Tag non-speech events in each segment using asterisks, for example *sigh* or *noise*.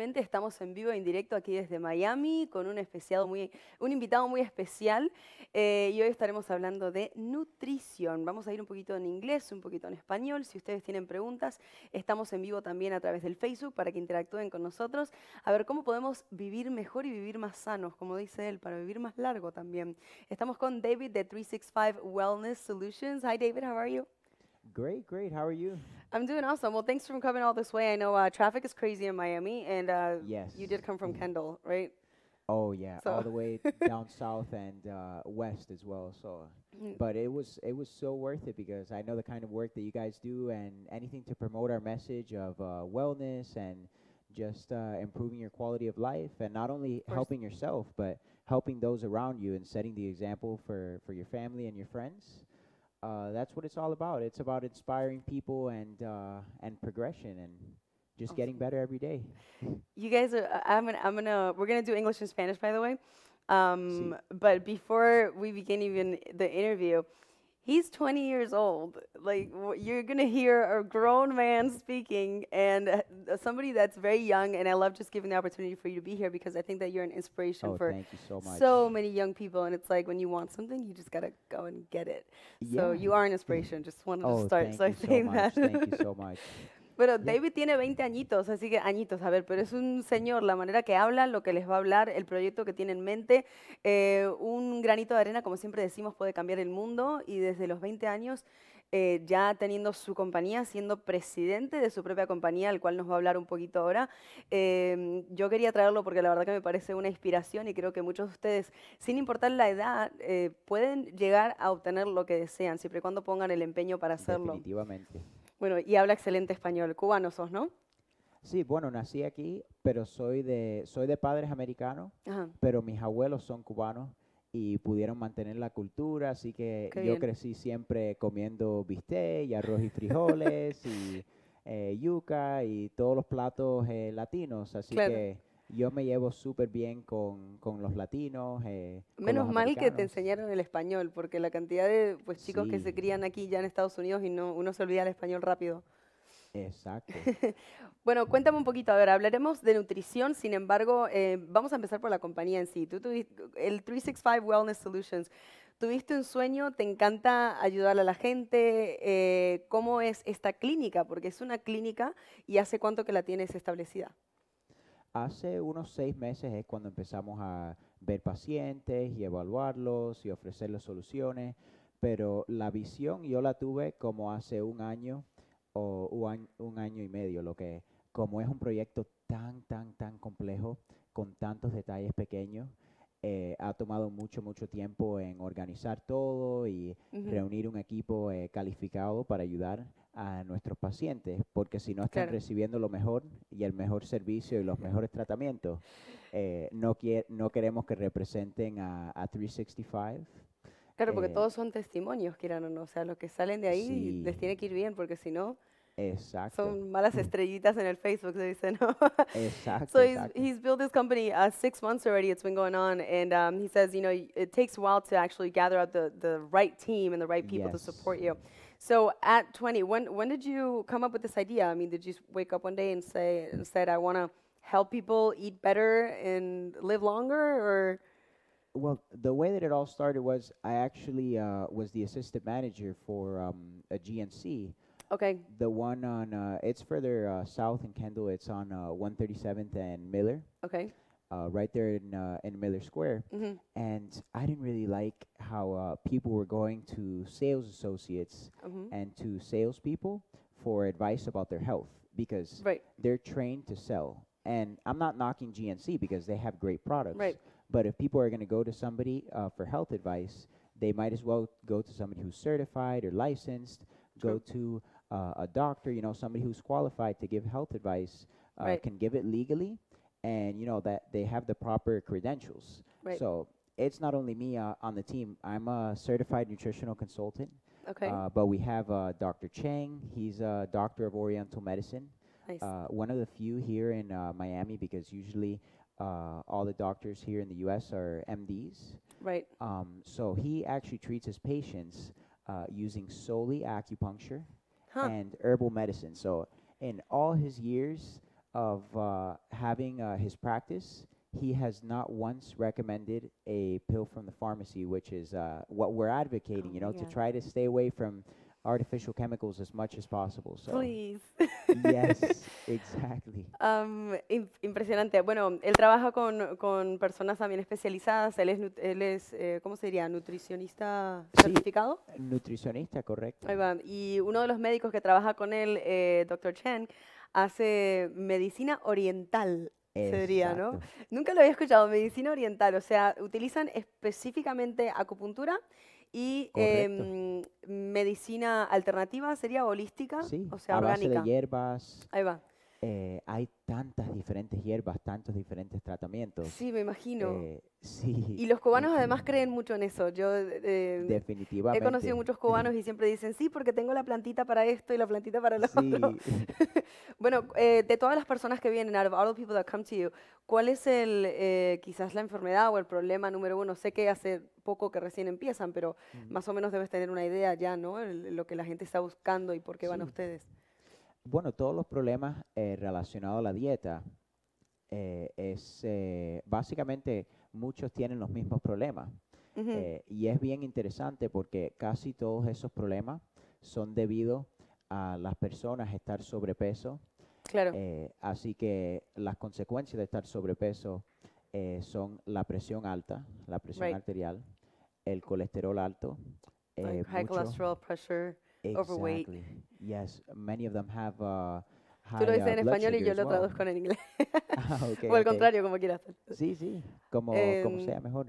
estamos en vivo, en directo aquí desde Miami, con un, muy, un invitado muy especial. Eh, y hoy estaremos hablando de nutrición. Vamos a ir un poquito en inglés, un poquito en español. Si ustedes tienen preguntas, estamos en vivo también a través del Facebook para que interactúen con nosotros. A ver cómo podemos vivir mejor y vivir más sanos, como dice él, para vivir más largo también. Estamos con David de 365 Wellness Solutions. Hi, David, how are you? Great, great. How are you? I'm doing awesome. Well, thanks for coming all this way. I know uh, traffic is crazy in Miami, and uh, yes. you did come from mm-hmm. Kendall, right? Oh yeah, so all the way *laughs* down south and uh, west as well. So, mm-hmm. but it was it was so worth it because I know the kind of work that you guys do, and anything to promote our message of uh, wellness and just uh, improving your quality of life, and not only helping yourself, but helping those around you and setting the example for for your family and your friends uh, that's what it's all about. It's about inspiring people and uh, and progression and just awesome. getting better every day. *laughs* You guys are. Uh, I'm gonna. I'm gonna. We're gonna do English and Spanish, by the way. Um, sí. But before we begin even the interview, he's 20 years old. Like you're gonna hear a grown man speaking and uh, uh, somebody that's very young. And I love just giving the opportunity for you to be here because I think that you're an inspiration oh, for so, so, many young people. And it's like when you want something, you just gotta go and get it. Yeah. So you are an inspiration. Just wanted oh, to start. so I think so that. thank you so *laughs* much. Pero David tiene 20 añitos, así que añitos, a ver, pero es un señor, la manera que habla, lo que les va a hablar, el proyecto que tiene en mente, eh, un granito de arena, como siempre decimos, puede cambiar el mundo y desde los 20 años... Eh, ya teniendo su compañía, siendo presidente de su propia compañía, al cual nos va a hablar un poquito ahora. Eh, yo quería traerlo porque la verdad que me parece una inspiración y creo que muchos de ustedes, sin importar la edad, pueden llegar a obtener lo que desean, siempre y cuando pongan el empeño para hacerlo. Definitivamente. Bueno, y habla excelente español. Cubano sos, ¿no? Sí, bueno, nací aquí, pero soy de, soy de padres americanos, pero mis abuelos son cubanos y pudieron mantener la cultura, así que yo crecí siempre comiendo bistec y arroz y frijoles *laughs* y eh, yuca y todos los platos eh, latinos, así que yo me llevo súper bien con, con, los latinos. Eh, Menos mal que te enseñaron el español, porque la cantidad de pues, chicos que se crían aquí ya en Estados Unidos y no, uno se olvida el español rápido. Exacto. *laughs* bueno, cuéntame un poquito. A ver, hablaremos de nutrición, sin embargo, eh, vamos a empezar por la compañía en sí. Tú tuviste el 365 Wellness Solutions. ¿Tuviste un sueño? ¿Te encanta ayudar a la gente? Eh, ¿Cómo es esta clínica? Porque es una clínica y ¿hace cuánto que la tienes establecida? Hace unos seis meses es cuando empezamos a ver pacientes y evaluarlos y ofrecerles soluciones, pero la visión yo la tuve como hace un año o un año y medio, lo que como es un proyecto tan, tan, tan complejo, con tantos detalles pequeños, eh, ha tomado mucho, mucho tiempo en organizar todo y reunir un equipo eh, calificado para ayudar a nuestros pacientes, porque si no están recibiendo lo mejor y el mejor servicio y los mejores tratamientos, eh, no, no queremos que representen a, a 365. Claro, porque eh, todos son testimonios, quieran o no, o sea, los que salen de ahí les tiene que ir bien, porque si no... Exacto. Son malas estrellitas en el Facebook, se dice, ¿no? *laughs* Exacto. so he's, built this company uh, six months already. It's been going on. And um, he says, you know, it takes a while to actually gather up the, the right team and the right people to support you. So at 20, when, when did you come up with this idea? I mean, did you wake up one day and say, and said, I want to help people eat better and live longer, or? Well, the way that it all started was I actually uh, was the assistant manager for um, a GNC. Okay. The one on, uh, it's further uh, south in Kendall. It's on 137th uh, and Miller. Okay uh, right there in uh, in Miller Square, mm-hmm. and I didn't really like how uh, people were going to sales associates mm-hmm. and to salespeople for advice about their health because right. they're trained to sell. And I'm not knocking GNC because they have great products. Right. But if people are going to go to somebody uh, for health advice, they might as well go to somebody who's certified or licensed. True. Go to uh, a doctor, you know, somebody who's qualified to give health advice, uh, right. can give it legally and you know that they have the proper credentials. Right. So it's not only me uh, on the team. I'm a certified nutritional consultant. Okay. Uh, but we have uh, Dr. Chang. He's a doctor of Oriental medicine. Nice. Uh, one of the few here in uh, Miami because usually uh, all the doctors here in the U.S. are MDs. Right. Um, so he actually treats his patients using solely acupuncture huh. and herbal medicine. So in all his years, of uh, having uh, his practice, he has not once recommended a pill from the pharmacy, which is uh, what we're advocating. Oh you know, yeah. to try to stay away from artificial chemicals as much as possible. So. Please. yes, *laughs* exactly. Um, impresionante. Bueno, él trabaja con, con personas también especializadas. Él es, él es eh, ¿cómo se diría? ¿Nutricionista sí, certificado? Nutricionista, correcto. Ahí va. Y uno de los médicos que trabaja con él, eh, Dr. Chen, hace medicina oriental. Sería, ¿no? Nunca lo había escuchado, medicina oriental, o sea, utilizan específicamente acupuntura y em, medicina alternativa sería holística, o sea, orgánica. Base de hierbas. Ahí va. Eh, hay tantas diferentes hierbas, tantos diferentes tratamientos. Sí, me imagino. Eh, sí. Y los cubanos además creen mucho en eso. Yo eh, Definitivamente. he conocido muchos cubanos y siempre dicen, sí, porque tengo la plantita para esto y la plantita para lo sí. *laughs* bueno, eh, de todas las personas que vienen, ¿cuál es el, quizás la enfermedad o el problema número uno? Sé que hace poco que recién empiezan, pero más o menos debes tener una idea ya, ¿no? lo que la gente está buscando y por qué van ustedes. Bueno, todos los problemas eh, relacionados a la dieta eh, es eh, básicamente muchos tienen los mismos problemas. y es bien interesante porque casi todos esos problemas son debido a las personas estar sobrepeso. Claro. así que las consecuencias de estar sobrepeso son la presión alta, la presión arterial, el colesterol alto, cholesterol overweight. Yes, many of them have high, uh, Tú lo dices uh, en español y yo lo traduzco en inglés. *laughs* Ah, *laughs* o al contrario, como quieras. Sí, sí, como, como em, sea mejor.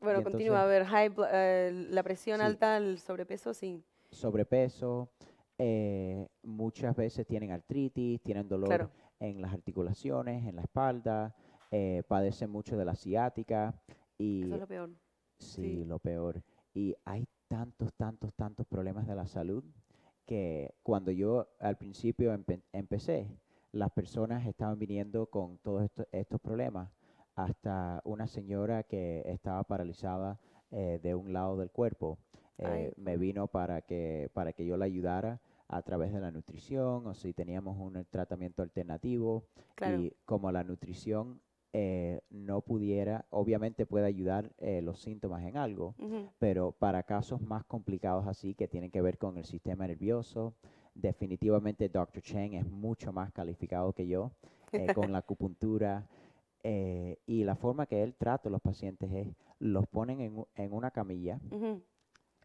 Bueno, continúa. a ver, high eh, la presión alta, el sobrepeso, sí. Sobrepeso, eh, muchas veces tienen artritis, tienen dolor en las articulaciones, en la espalda, eh, padecen mucho de la ciática. Y Eso es lo peor. sí. sí. lo peor. Y hay tantos, tantos, tantos problemas de la salud que cuando yo al principio empecé, las personas estaban viniendo con todos estos problemas, hasta una señora que estaba paralizada eh, de un lado del cuerpo. Eh, me vino para que, para que yo la ayudara a través de la nutrición o si teníamos un tratamiento alternativo. Y como la nutrición eh, no pudiera, obviamente puede ayudar eh, los síntomas en algo, pero para casos más complicados así que tienen que ver con el sistema nervioso, definitivamente Dr. Chen es mucho más calificado que yo eh, con la *laughs* acupuntura. y la forma que él trata a los pacientes es, los ponen en, una camilla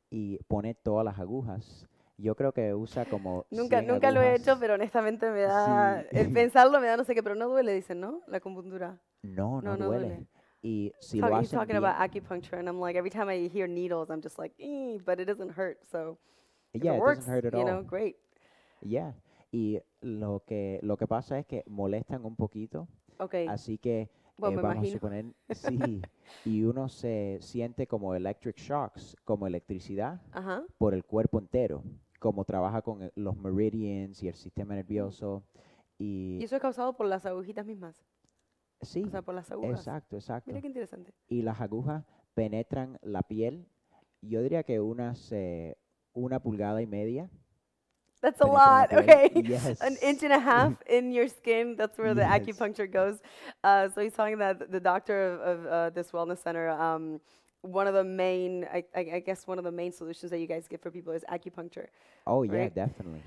y pone todas las agujas yo creo que usa como... *laughs* Nunca, nunca lo he hecho, pero honestamente me da... El pensarlo me da no sé qué, pero no duele, dicen, ¿no? La acupuntura. No, no, duele. Y si Talk, lo hacen talking bien, about acupuncture, and I'm like, every time I hear needles, I'm just like, eh, but it doesn't hurt. So no yeah, it, it works, doesn't hurt at you know, great. Yeah. Y lo que lo que pasa es que molestan un poquito. Okay. Así que eh, vamos a suponer *laughs* sí. y uno se siente como electric shocks, como electricidad por el cuerpo entero, como trabaja con eh, los meridians y el sistema nervioso. Y, y eso es causado por las agujitas mismas. Sí. O sea, por las agujas. Exacto, exacto. Mira qué interesante. Y las agujas penetran la piel, yo diría que unas eh, una pulgada y media. That's a lot, okay? Yes. *laughs* An inch and a half *laughs* in your skin, that's where yes. the acupuncture goes. Uh, so he's talking that the doctor of, of uh, this wellness center, um, one of the main, I, I, I, guess one of the main solutions that you guys give for people is acupuncture. Oh, right? yeah, definitely.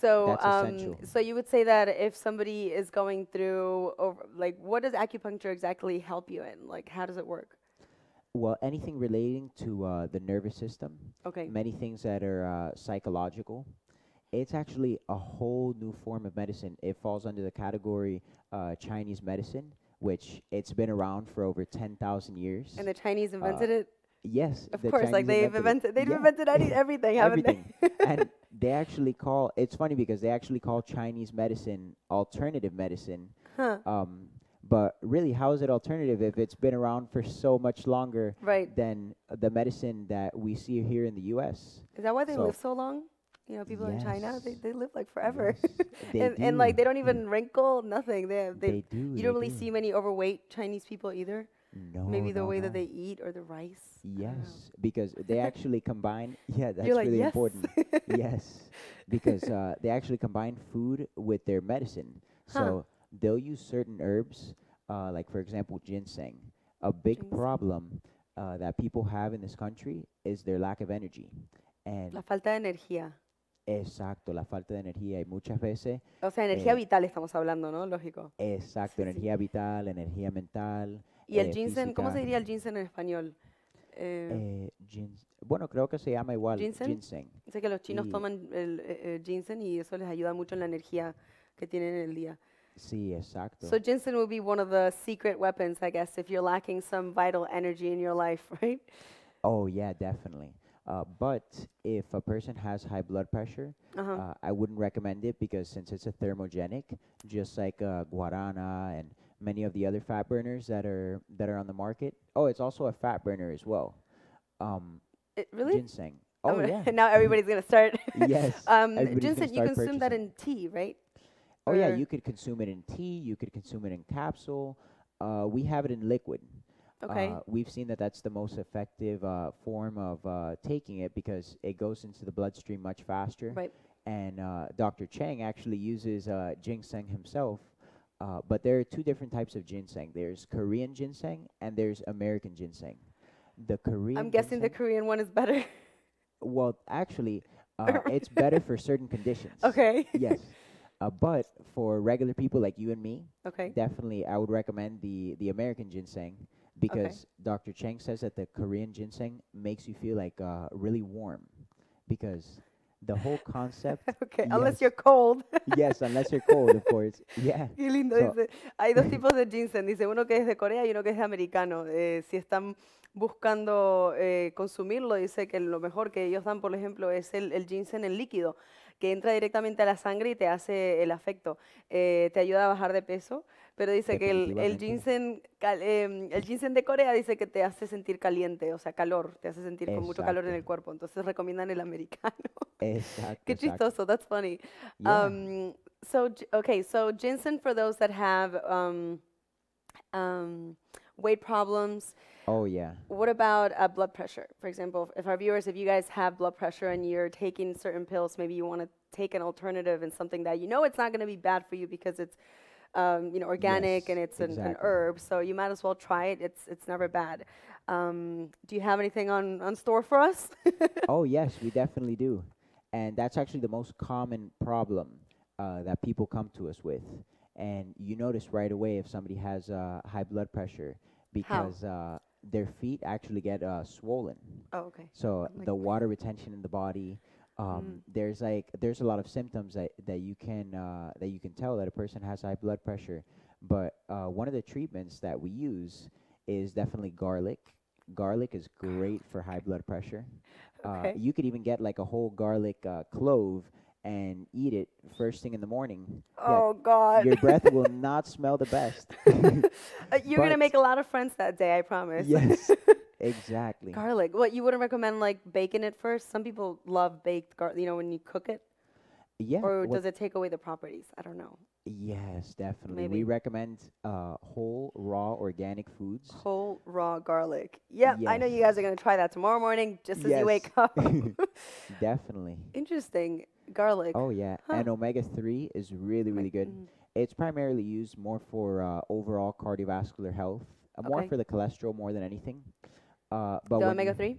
So, um, so you would say that if somebody is going through, over, like, what does acupuncture exactly help you in? Like, how does it work? Well, anything relating to uh, the nervous system. Okay. Many things that are uh, psychological. It's actually a whole new form of medicine. It falls under the category uh, Chinese medicine, which it's been around for over ten thousand years. And the Chinese invented uh, it. Yes, of course. Chinese like they've invented, they've yeah. invented any, everything, haven't everything. they? *laughs* and they actually call it's funny because they actually call Chinese medicine alternative medicine. Huh. Um, but really, how is it alternative if it's been around for so much longer right. than the medicine that we see here in the U.S.? Is that why they so live so long? You know, people yes. in China, they, they live like forever. Yes, *laughs* and, and like they don't mm. even wrinkle, nothing. They, they, they do, You don't really do. see many overweight Chinese people either. No, maybe the no, way no. that they eat or the rice. Yes, because they *laughs* actually combine. *laughs* Yeah, that's like, really yes. important. *laughs* yes, because uh, they actually combine food with their medicine. Huh. So they'll use certain herbs, uh, like for example ginseng. A big ginseng. problem uh, that people have in this country is their lack of energy. And la falta de energía. Exacto, la falta de energía y muchas veces. O sea, energía eh, vital estamos hablando, ¿no? Lógico. Exacto, sí, energía sí. vital, energía mental. Y el eh, ginseng, física, ¿cómo se diría el ginseng en español? Eh, eh, gins, bueno, creo que se llama igual ginseng. ginseng. Sé que los chinos y toman el, el, eh, eh, ginseng y eso les ayuda mucho en la energía que tienen en el día. Sí, exacto. So ginseng would be one of the secret weapons, I guess, if you're lacking some vital energy in your life, *laughs* right? Oh yeah, definitely. Uh, but if a person has high blood pressure, uh-huh. uh, I wouldn't recommend it because since it's a thermogenic, just like uh, guarana and many of the other fat burners that are that are on the market. Oh, it's also a fat burner as well. Um, it really ginseng. Oh i yeah. *laughs* now everybody's gonna start. *laughs* yes. *laughs* Um, ginseng. You consume that in tea, right? Oh or yeah, you could consume it in tea. You could consume it in capsule. Uh, we have it in liquid. Okay. Uh, we've seen that that's the most effective uh, form of uh, taking it because it goes into the bloodstream much faster. Right. And uh, Dr. Chang actually uses uh, ginseng himself uh, but there are two different types of ginseng. There's Korean ginseng and there's American ginseng. The Korean. I'm guessing ginseng, the Korean one is better. *laughs* Well, actually, uh, it's better *laughs* for certain conditions. Okay. *laughs* Yes. Uh, but for regular people like you and me, okay. definitely I would recommend the, the American ginseng because okay. Dr. Cheng says that the Korean ginseng makes you feel like uh, really warm because the whole concept. *laughs* okay, yes. unless you're cold. *laughs* yes, unless you're cold, of course. Yeah. Qué lindo. dice, hay dos tipos de ginseng. Dice uno que es de Corea y uno que es americano. Eh, si están buscando eh, consumirlo, dice que lo mejor que ellos dan, por ejemplo, es el, el ginseng en líquido que entra directamente a la sangre y te hace el afecto. Eh, te ayuda a bajar de peso, pero dice que el, ginseng, em, el ginseng de Corea dice que te hace sentir caliente, o sea, calor, te hace sentir con mucho calor en el cuerpo. Entonces recomiendan el americano. *laughs* Exacto. Qué chistoso, that's funny. Um, so, okay, so ginseng for those that have... Um, um, weight problems. Oh, yeah. What about uh, blood pressure? For example, if our viewers, if you guys have blood pressure and you're taking certain pills, maybe you want to take an alternative and something that you know it's not going to be bad for you because it's um, you know, organic yes, and it's exactly. an, an, herb, so you might as well try it. It's it's never bad. Um, do you have anything on on store for us? *laughs* oh yes, we definitely do, and that's actually the most common problem uh, that people come to us with and you notice right away if somebody has uh, high blood pressure because uh, their feet actually get uh, swollen. Oh, okay. So like the water retention in the body. Um, mm. There's like there's a lot of symptoms that, that you can uh, that you can tell that a person has high blood pressure. But uh, one of the treatments that we use is definitely garlic. Garlic is great for high blood pressure. Uh, okay. Uh, you could even get like a whole garlic uh, clove and eat it first thing in the morning. Oh yeah, God! Your breath will *laughs* not smell the best. *laughs* Uh, you're gonna make a lot of friends that day, I promise. Yes, *laughs* exactly. Garlic. What you wouldn't recommend, like baking it first. Some people love baked garlic. You know, when you cook it. Yeah. Or does it take away the properties? I don't know. Yes, definitely. Maybe. We recommend uh, whole raw organic foods. Whole raw garlic. Yeah, yes. I know you guys are going to try that tomorrow morning just as yes. you wake up. definitely. Interesting garlic. Oh yeah, huh. and omega three is really oh really good. Mm. It's primarily used more for uh, overall cardiovascular health, uh, more for the cholesterol more than anything. Uh, but the omega three.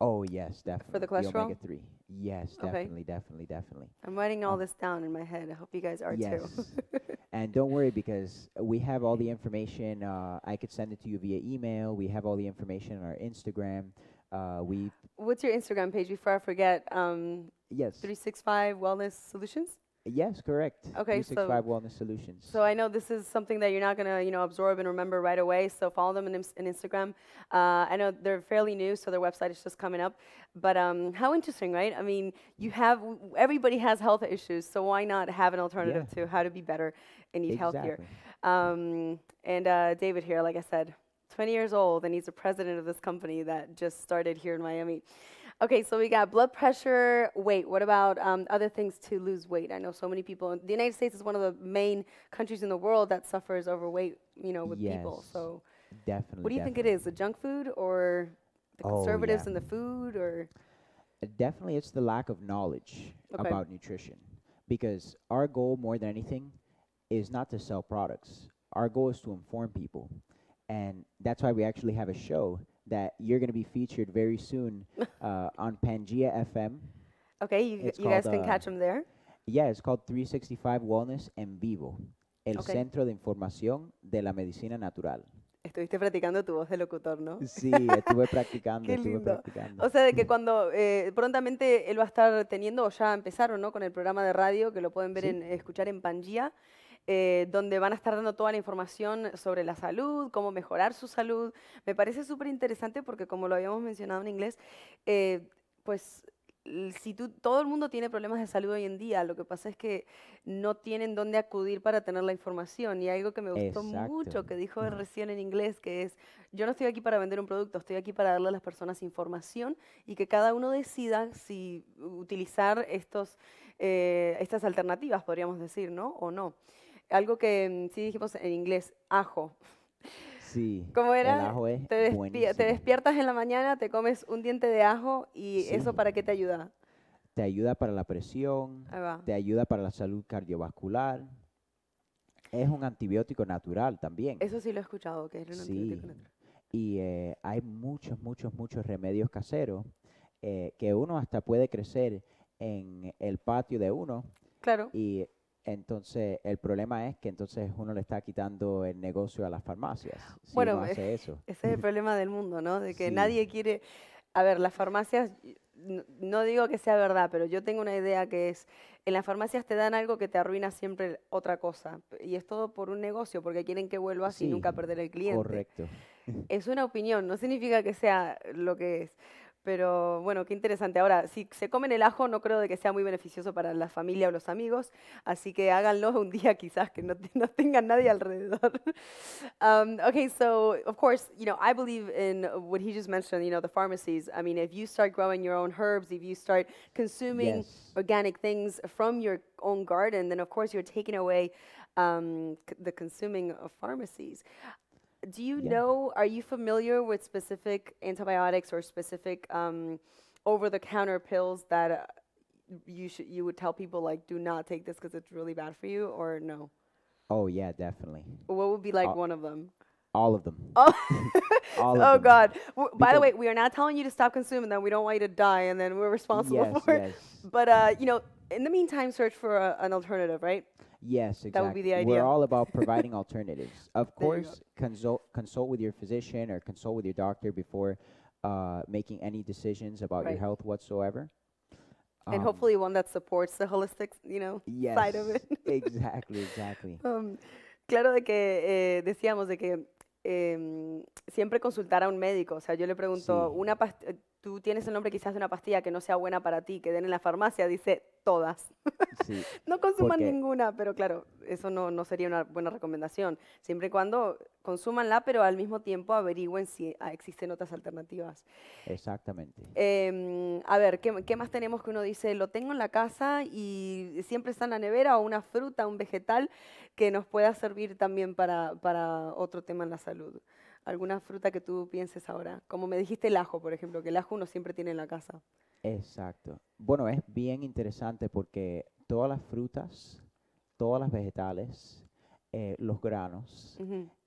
Oh yes, definitely. For the cholesterol. omega three. Yes, definitely, okay. definitely, definitely. I'm writing all um, this down in my head. I hope you guys are yes. too. *laughs* and don't worry because we have all the information. Uh, I could send it to you via email. We have all the information on our Instagram. Uh, we. What's your Instagram page? Before I forget, um, Yes. 365 Wellness Solutions? Yes, correct. Okay, so 365 Wellness Solutions. So I know this is something that you're not going to, you know, absorb and remember right away. So follow them on, on Instagram. Uh, I know they're fairly new, so their website is just coming up. But um, how interesting, right? I mean, you have everybody has health issues, so why not have an alternative yeah. to how to be better and eat exactly. healthier? Um, and uh, David here, like I said, 20 years old, and he's the president of this company that just started here in Miami. Okay, so we got blood pressure, weight. What about um, other things to lose weight? I know so many people. The United States is one of the main countries in the world that suffers overweight. You know, with yes, people. So definitely. What do you definitely. think it is? The junk food or the oh, conservatives yeah. in the food or? Uh, definitely, it's the lack of knowledge okay. about nutrition. Because our goal, more than anything, is not to sell products. Our goal is to inform people, and that's why we actually have a show that you're going to be featured very soon *laughs* uh, on Pangea FM. Okay, you, you guys can uh, catch him there. Yeah, it's called 365 Wellness en Vivo, el Centro de Información de la Medicina Natural. Estuviste practicando tu voz de locutor, ¿no? Sí, estuve *laughs* practicando, Qué lindo. estuve practicando. O sea, de que *laughs* cuando eh, prontamente él va a estar teniendo, o ya empezaron, ¿no? Con el programa de radio, que lo pueden ver, escuchar en Pangea. Eh, donde van a estar dando toda la información sobre la salud, cómo mejorar su salud. Me parece súper interesante porque, como lo habíamos mencionado en inglés, eh, pues si todo el mundo tiene problemas de salud hoy en día, lo que pasa es que no tienen dónde acudir para tener la información. Y algo que me gustó mucho que dijo recién en inglés, que es, yo no estoy aquí para vender un producto, estoy aquí para darle a las personas información y que cada uno decida si utilizar estos, eh, estas alternativas, podríamos decir, ¿no? O no. Algo que sí dijimos en inglés, ajo. Sí. ¿Cómo era? El ajo es te, despiertas en la mañana, te comes un diente de ajo y eso para qué te ayuda? Te ayuda para la presión, te ayuda para la salud cardiovascular. Es un antibiótico natural también. Eso sí lo he escuchado, que es un antibiótico natural. Y eh, hay muchos, muchos, muchos remedios caseros eh, que uno hasta puede crecer en el patio de uno. Claro. Y entonces, el problema es que entonces uno le está quitando el negocio a las farmacias. bueno, eso. *laughs* ese es el problema del mundo, ¿no? De que nadie quiere... A ver, las farmacias, no digo que sea verdad, pero yo tengo una idea que es, en las farmacias te dan algo que te arruina siempre otra cosa. Y es todo por un negocio, porque quieren que vuelvas y nunca perder el cliente. Correcto. Es una opinión, no significa que sea lo que es. Pero bueno, qué interesante. Ahora, si se comen el ajo, no creo de que sea muy beneficioso para la familia o los amigos, así que háganlo un día quizás que no, te, no tengan nadie alrededor. *laughs* um, okay, so of course, you know, I believe in what he just mentioned, you know, the pharmacies. I mean, if you start growing your own herbs, if you start consuming yes. organic things from your own garden, then of course you're taking away um, the consuming of pharmacies do you yeah. know, are you familiar with specific antibiotics or specific um, over the counter pills that uh, you should you would tell people like do not take this because it's really bad for you or no? Oh yeah, definitely. What would be like one of them? All of them. Oh, *laughs* all *laughs* oh God! W- by the way, we are not telling you to stop consuming them. We don't want you to die, and then we're responsible yes, for yes. it. But uh, you know, in the meantime, search for a, uh, an alternative, right? Yes, exactly. That would be the idea. We're all *laughs* about providing alternatives. Of course, consult consult with your physician or consult with your doctor before uh, making any decisions about right. your health whatsoever. And um, hopefully, one that supports the holistic, you know, yes, side of it. *laughs* exactly, exactly. Um, claro de que eh, decíamos de que eh, siempre consultar a un médico. O sea, yo le pregunto sí. una pastilla tú tienes el nombre quizás de una pastilla que no sea buena para ti, que den en la farmacia, dice todas. *laughs* no consuman ninguna, pero claro, eso no, sería una buena recomendación. Siempre y cuando consumanla, pero al mismo tiempo averigüen si ah, existen otras alternativas. Exactamente. Em, a ver, ¿qué, más tenemos que uno dice? Lo tengo en la casa y siempre está en la nevera o una fruta, un vegetal que nos pueda servir también para otro tema en la salud alguna fruta que tú pienses ahora. Como me dijiste el ajo, por ejemplo, que el ajo uno siempre tiene en la casa. Exacto. Bueno, es bien interesante porque todas las frutas, todas las vegetales, eh, los granos,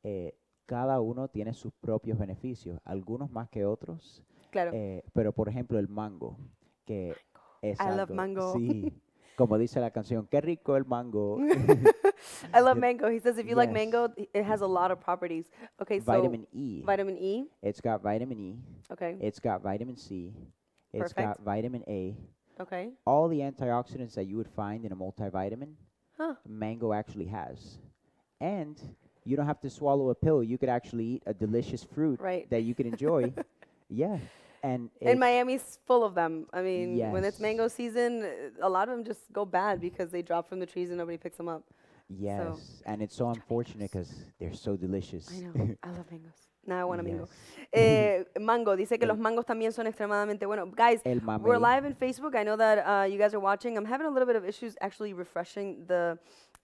eh, cada uno tiene sus propios beneficios, algunos más que otros. Claro. Eh, pero por ejemplo el mango, que es... I love mango. Sí, *laughs* Como dice la canción, qué rico el mango. *laughs* I love *laughs* mango. He says if you like mango, it has a lot of properties. Okay, so vitamin E. Vitamin E. It's got vitamin E. Okay. It's got vitamin C. It's Perfect. got vitamin A. Okay. All the antioxidants that you would find in a multivitamin, Huh. mango actually has. And you don't have to swallow a pill. You could actually eat a delicious fruit Right. that you could enjoy. *laughs* yeah and and Miami's full of them. I mean, yes. when it's mango season, a lot of them just go bad because they drop from the trees and nobody picks them up. Yes, so and it's so Try unfortunate because they're so delicious. I know. *laughs* I love mangoes. Nada bueno, yes. mango. Eh, *laughs* mango dice que los mangos también son extremadamente buenos. Guys, we're live in Facebook. I know that uh, you guys are watching. I'm having a little bit of issues actually refreshing the.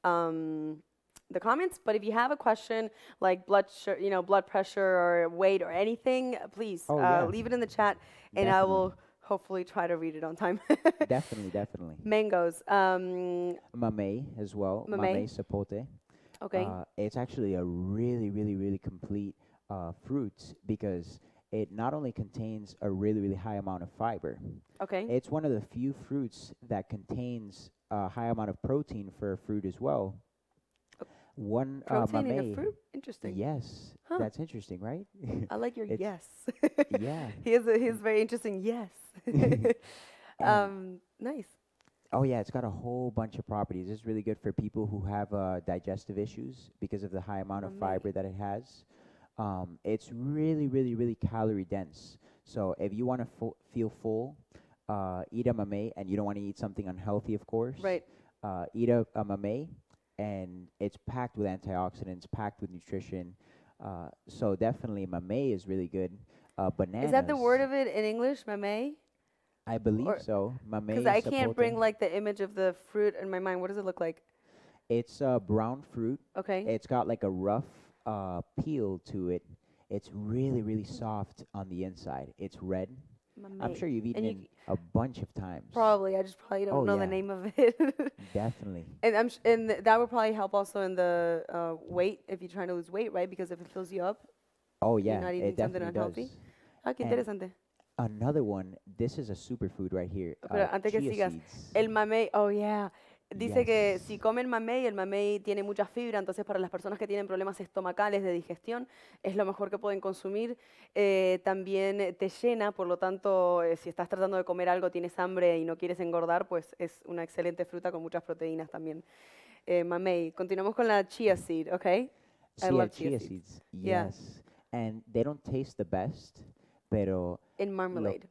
Um, the comments. But if you have a question like blood, sh- you know, blood pressure or weight or anything, please oh, uh, leave it in the chat, and definitely. I will hopefully try to read it on time. *laughs* definitely, definitely. Mangoes. Um, Mame as well. Mame, Mame sapote. Okay. Uh, it's actually a really, really, really complete uh, fruit because it not only contains a really, really high amount of fiber. Okay. It's one of the few fruits that contains a high amount of protein for a fruit as well. One uh, protein a fruit. Interesting. Yes, huh. that's interesting, right? *laughs* I like your yes. yeah. *laughs* He is. A, he's very interesting. Yes. *laughs* um, nice. Oh yeah, it's got a whole bunch of properties. It's really good for people who have uh, digestive issues because of the high amount oh, of fiber that it has. Um, it's really, really, really calorie dense. So if you want to fo- feel full, uh, eat a mame, and you don't want to eat something unhealthy, of course. Right. Uh, eat a, a mame, and it's packed with antioxidants, packed with nutrition. Uh, so definitely, mame is really good. Uh, bananas. Is that the word of it in English, mame? I believe or so. Mame. Because I can't bring like the image of the fruit in my mind. What does it look like? It's a uh, brown fruit. Okay. It's got like a rough uh, peel to it. It's really, really soft on the inside. It's red. I'm sure you've eaten you it a bunch of times. Probably, I just probably don't oh, know yeah. the name of it. *laughs* Definitely. And I'm sh- and th- that would probably help also in the uh, weight if you're trying to lose weight, right? Because if it fills you up. Oh yeah, you're not eating it something unhealthy. Does. Ah, qué interesante. Another one. This is a superfood right here. Pero uh, antes que sigas, seeds. el mamey. Oh yeah, Dice que si comen mamey, el mamey tiene mucha fibra, entonces para las personas que tienen problemas estomacales de digestión es lo mejor que pueden consumir. Eh, también te llena, por lo tanto, eh, si estás tratando de comer algo, tienes hambre y no quieres engordar, pues es una excelente fruta con muchas proteínas también. Eh, mamey, continuamos con la chia seed, ¿ok? love chia, seeds. Yes. And they don't taste the best, pero... En marmalade.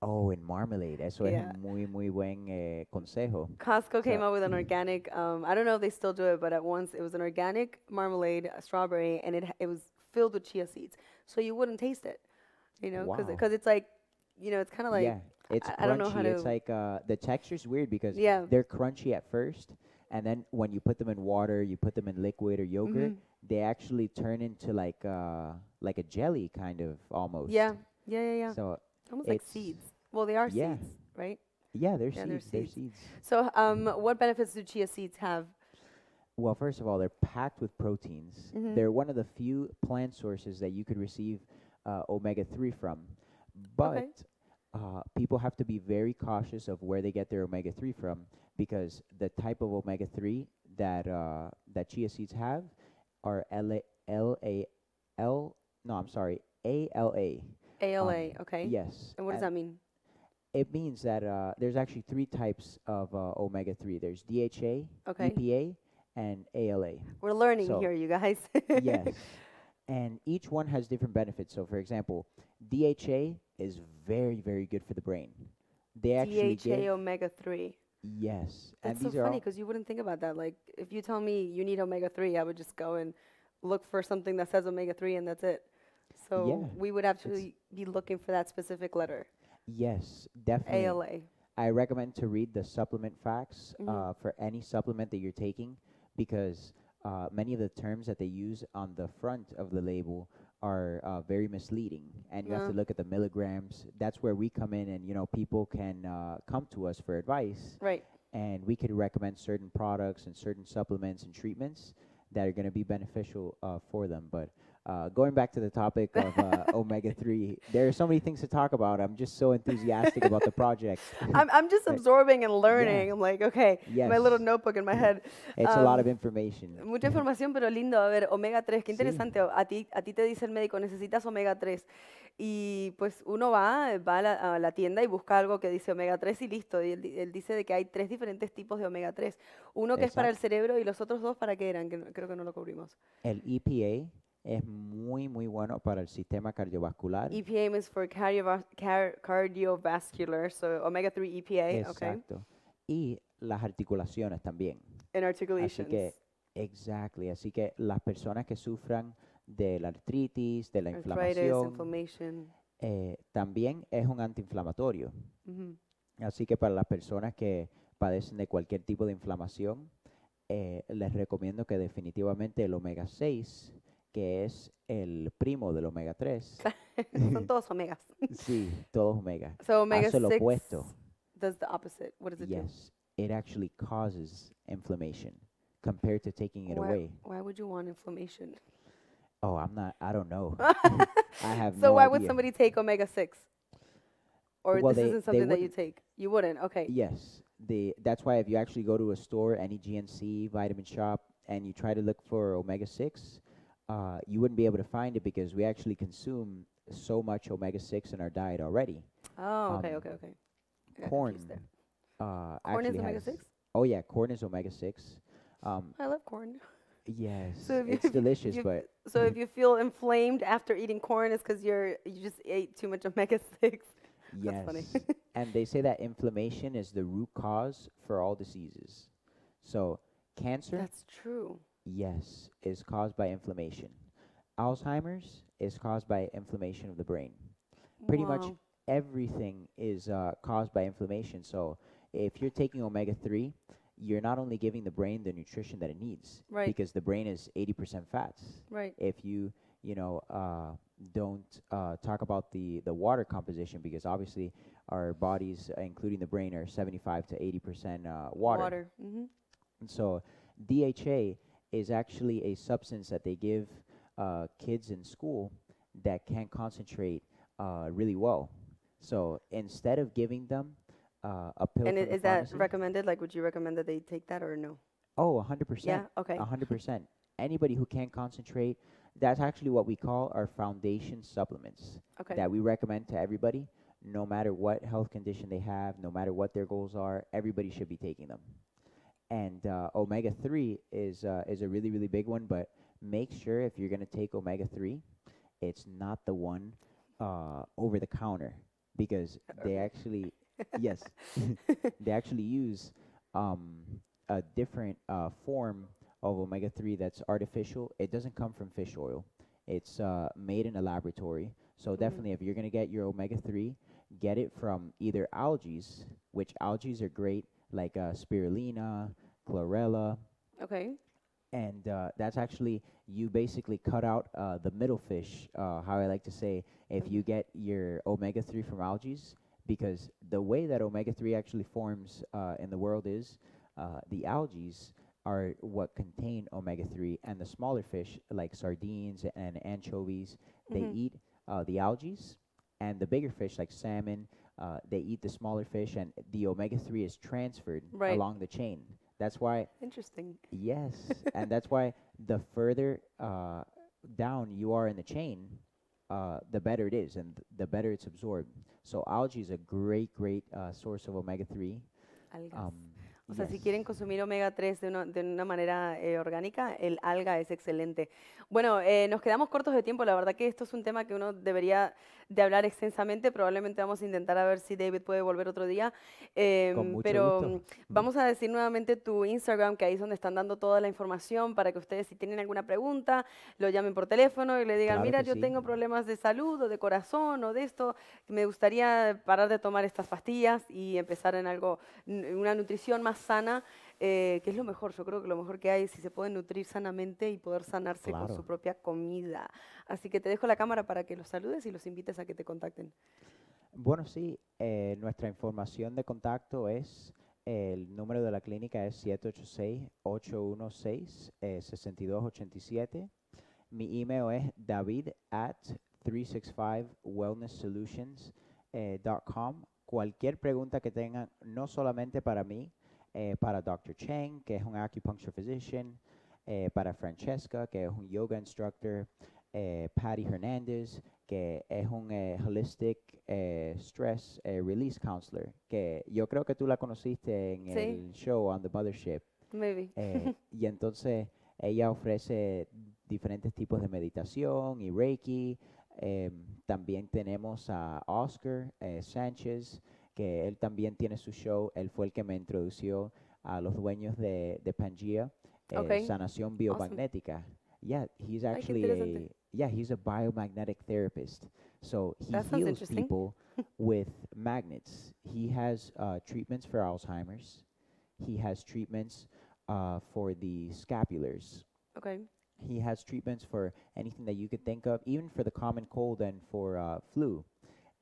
Oh, and marmalade. Eso yeah. es muy, muy buen eh, consejo. Costco so came up with an mm. organic, um, I don't know if they still do it, but at once it was an organic marmalade, strawberry, and it, it was filled with chia seeds. So you wouldn't taste it, you know, because wow. Cause, it's like, you know, it's kind of like, yeah, it's I, crunchy. I don't know how to. It's like uh, the texture's weird because yeah. they're crunchy at first, and then when you put them in water, you put them in liquid or yogurt, mm-hmm. they actually turn into like uh, like a jelly kind of almost. Yeah, yeah, yeah, yeah. So Almost like seeds. Well, they are yeah. seeds, right? Yeah, they're, yeah, seeds, they're seeds. They're seeds. So, um, what benefits do chia seeds have? Well, first of all, they're packed with proteins. Mm -hmm. They're one of the few plant sources that you could receive uh, omega 3 from. But okay. uh, people have to be very cautious of where they get their omega 3 from because the type of omega 3 that, uh, that chia seeds have are l-a-l-a-l. no, I'm sorry, ALA. ALA, um, okay. Yes. And what does that mean? It means that uh, there's actually three types of uh, omega 3 there's DHA, okay. EPA, and ALA. We're learning so here, you guys. *laughs* yes. *laughs* And each one has different benefits. So, for example, DHA is very, very good for the brain. They actually DHA omega 3. Yes. That's so funny because you wouldn't think about that. Like, if you tell me you need omega 3, I would just go and look for something that says omega 3 and that's it. So yeah, we would have to be looking for that specific letter. Yes, definitely. ALA. I recommend to read the supplement facts uh, mm-hmm. uh, for any supplement that you're taking because uh, many of the terms that they use on the front of the label are uh, very misleading and you have to uh-huh. look at the milligrams that's where we come in and you know people can uh, come to us for advice right and we could recommend certain products and certain supplements and treatments that are going to be beneficial uh, for them but Uh, going back to the topic of uh, *laughs* omega 3, there are so many things to talk about. I'm just so enthusiastic about the project. *laughs* I'm, I'm just *laughs* absorbing and learning. I'm like, okay, my little notebook in my head. It's a lot of um, information. Mucha información, pero lindo. A ver, omega 3, qué interesante. A, ti, a ti te dice el médico, necesitas omega 3. Y pues uno va, va a la, tienda y busca algo que dice omega 3 y listo. Y él, dice de que hay tres diferentes tipos de omega 3. Uno que es para el cerebro y los otros dos para qué eran, que creo que no lo cubrimos. El EPA es muy, muy bueno para el sistema cardiovascular. EPA es for cardiovascular, so omega 3 EPA. Exacto. Y las articulaciones también. And articulaciones. Así que, exactly. Así que las personas que sufran de la artritis, de la inflamación, eh, también es un antiinflamatorio. Mm-hmm. Así que para las personas que padecen de cualquier tipo de inflamación, eh, les recomiendo que definitivamente el omega 6 que es el primo del omega 3. *laughs* Son todos omegas. sí, todos So omega Hace lo opuesto. Does the opposite. What does it yes, do? it actually causes inflammation compared to taking it why, away. Why would you want inflammation? Oh, I'm not. I don't know. *laughs* *laughs* I have. So no why idea. would somebody take omega six? Or well, this they, isn't something that you take. You wouldn't. Okay. Yes. The that's why if you actually go to a store, any GNC vitamin shop, and you try to look for omega six, uh, you wouldn't be able to find it because we actually consume so much omega six in our diet already. Oh, okay, um, okay, okay. Corn. Uh, corn is omega six. Oh yeah, corn is omega six. Um, I love corn. Yes, so it's *laughs* delicious, but *laughs* so if you feel inflamed after eating corn, it's because you're you just ate too much *laughs* omega six. Yes, and they say that inflammation is the root cause for all diseases. So cancer. That's true. Yes, is caused by inflammation. Alzheimer's is caused by inflammation of the brain. Pretty wow. much everything is uh, caused by inflammation. So if you're taking omega 3, you're not only giving the brain the nutrition that it needs, right. because the brain is 80% fats. Right. If you, you know, uh, don't uh, talk about the, the water composition, because obviously our bodies, uh, including the brain, are 75 to 80% uh, water. Water. Mm-hmm. And so DHA is actually a substance that they give uh, kids in school that can concentrate uh, really well. So instead of giving them uh, a pill, and is that recommended? Like, would you recommend that they take that or no? 100 percent. Yeah. Okay. hundred percent. Anybody who can't concentrate, that's actually what we call our foundation supplements. Okay. That we recommend to everybody, no matter what health condition they have, no matter what their goals are, everybody should be taking them and uh, omega three is uh, is a really really big one. But make sure if you're gonna take omega three, it's not the one uh, over the counter because they actually *laughs* yes *laughs* they actually use um, a different uh, form of omega three that's artificial. It doesn't come from fish oil. It's uh, made in a laboratory. So mm-hmm. definitely, if you're gonna get your omega three, get it from either algae, which algae are great like uh, spirulina, chlorella. Okay. And uh, that's actually you basically cut out uh, the middle fish. Uh, how I like to say, if you get your omega three from algae, because the way that omega three actually forms uh, in the world is uh, the algae are what contain omega three, and the smaller fish like sardines and anchovies, mm-hmm. they eat uh, the algae, and the bigger fish like salmon, uh, they eat the smaller fish, and the omega three is transferred right. along the chain. That's why. Interesting. Yes, *laughs* and that's why the further uh, down you are in the chain, uh, the better it is, and th- the better it's absorbed. So algae is a great, great uh, source of omega three. Um, O sea, yes. si quieren consumir omega 3 de una, de una manera eh, orgánica, el alga es excelente. Bueno, eh, nos quedamos cortos de tiempo. La verdad que esto es un tema que uno debería de hablar extensamente. Probablemente vamos a intentar a ver si David puede volver otro día. Eh, pero vamos a decir nuevamente tu Instagram, que ahí es donde están dando toda la información para que ustedes si tienen alguna pregunta, lo llamen por teléfono y le digan, mira, yo tengo problemas de salud o de corazón o de esto. Me gustaría parar de tomar estas pastillas y empezar en algo, una nutrición más sana. Eh, que es lo mejor, yo creo que lo mejor que hay es si se puede nutrir sanamente y poder sanarse con su propia comida. Así que te dejo la cámara para que los saludes y los invites a que te contacten. Bueno, sí, eh, nuestra información de contacto es, el número de la clínica es 786-816-6287. Eh, Mi email es david at 365wellnesssolutions.com. Cualquier pregunta que tengan, no solamente para mí, eh, para Dr. Cheng, que es un acupuncture physician, eh, para Francesca, que es un yoga instructor, eh, Patty Hernandez, que es un holistic stress release counselor, que yo creo que tú la conociste en el show on the mothership. Maybe. y entonces ella ofrece diferentes tipos de meditación y reiki. Em, también tenemos a Oscar Sánchez, que él también tiene su show. Él fue el que me introdució a los dueños de, de Pangea, eh, okay. eh, sanación biomagnética. Awesome. Yeah, he's actually a yeah he's a biomagnetic therapist. So he that heals people *laughs* with magnets. He has uh, treatments for Alzheimer's. He has treatments uh, for the scapulars. Okay. He has treatments for anything that you could think of, even for the common cold and for uh, flu.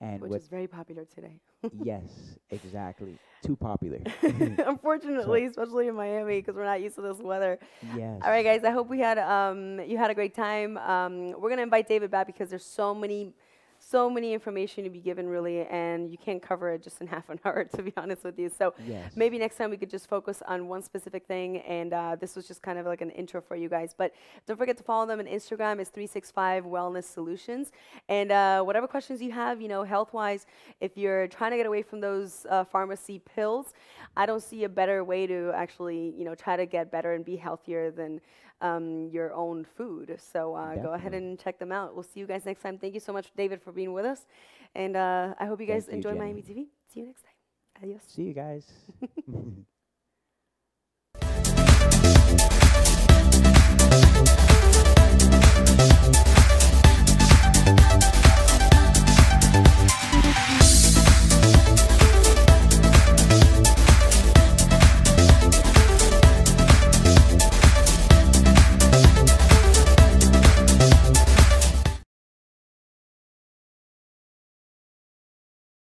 And which is very popular today yes, exactly. Too popular. *laughs* *laughs* Unfortunately, so. especially in Miami, because we're not used to this weather. Yes. All right, guys. I hope we had um, you had a great time. Um, we're gonna invite David back because there's so many so many information to be given, really, and you can't cover it just in *laughs* half an hour, to be honest with you. So yes. maybe next time we could just focus on one specific thing, and uh, this was just kind of like an intro for you guys. But don't forget to follow them on Instagram. It's 365 Wellness Solutions. And uh, whatever questions you have, you know, health wise, if you're trying to get away from those uh, pharmacy pills, I don't see a better way to actually, you know, try to get better and be healthier than um, your own food. So uh, go ahead and check them out. We'll see you guys next time. Thank you so much, David, for being with us. And uh, I hope you guys Thank enjoy you, Miami TV. See you next time. Adios. See you guys. *laughs* *laughs*